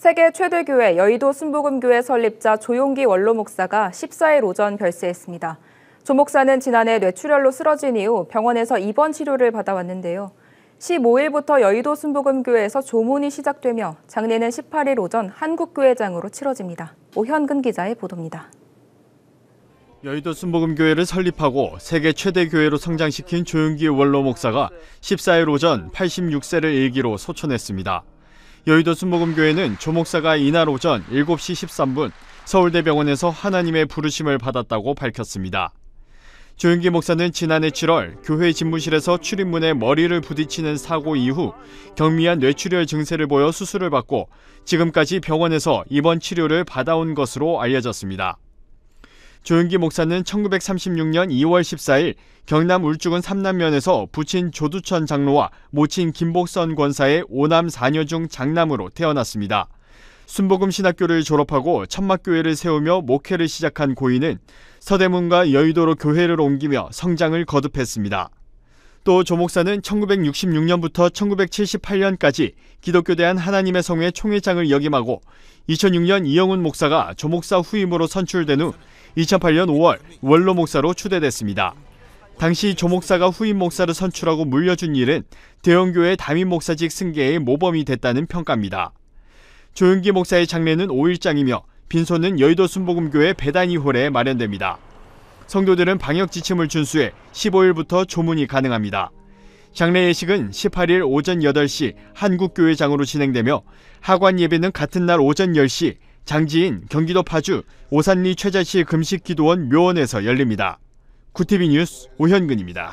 세계 최대 교회 여의도 순복음교회 설립자 조용기 원로 목사가 14일 오전 별세했습니다. 조 목사는 지난해 뇌출혈로 쓰러진 이후 병원에서 입원 치료를 받아왔는데요. 15일부터 여의도 순복음교회에서 조문이 시작되며 장례는 18일 오전 한국교회장으로 치러집니다. 오현근 기자의 보도입니다. 여의도 순복음교회를 설립하고 세계 최대 교회로 성장시킨 조용기 원로 목사가 14일 오전 86세를 일기로 소천했습니다. 여의도 순복음교회는 조목사가 이날 오전 7시 13분 서울대병원에서 하나님의 부르심을 받았다고 밝혔습니다. 조윤기 목사는 지난해 7월 교회 집무실에서 출입문에 머리를 부딪히는 사고 이후 경미한 뇌출혈 증세를 보여 수술을 받고 지금까지 병원에서 입원 치료를 받아온 것으로 알려졌습니다. 조윤기 목사는 1936년 2월 14일 경남 울주군 삼남면에서 부친 조두천 장로와 모친 김복선 권사의 5남 4녀 중 장남으로 태어났습니다. 순복음 신학교를 졸업하고 천막교회를 세우며 목회를 시작한 고인은 서대문과 여의도로 교회를 옮기며 성장을 거듭했습니다. 또조 목사는 1966년부터 1978년까지 기독교 대한 하나님의 성회 총회장을 역임하고 2006년 이영훈 목사가 조 목사 후임으로 선출된 후 2008년 5월 원로 목사로 추대됐습니다. 당시 조 목사가 후임 목사를 선출하고 물려준 일은 대형교회 담임 목사직 승계의 모범이 됐다는 평가입니다. 조윤기 목사의 장례는 5일장이며 빈소는 여의도 순복음교회 배단이 홀에 마련됩니다. 성도들은 방역 지침을 준수해 15일부터 조문이 가능합니다. 장례 예식은 18일 오전 8시 한국교회장으로 진행되며 하관 예배는 같은 날 오전 10시 장지인 경기도 파주 오산리 최자시 금식기도원 묘원에서 열립니다. 구티비 뉴스 오현근입니다.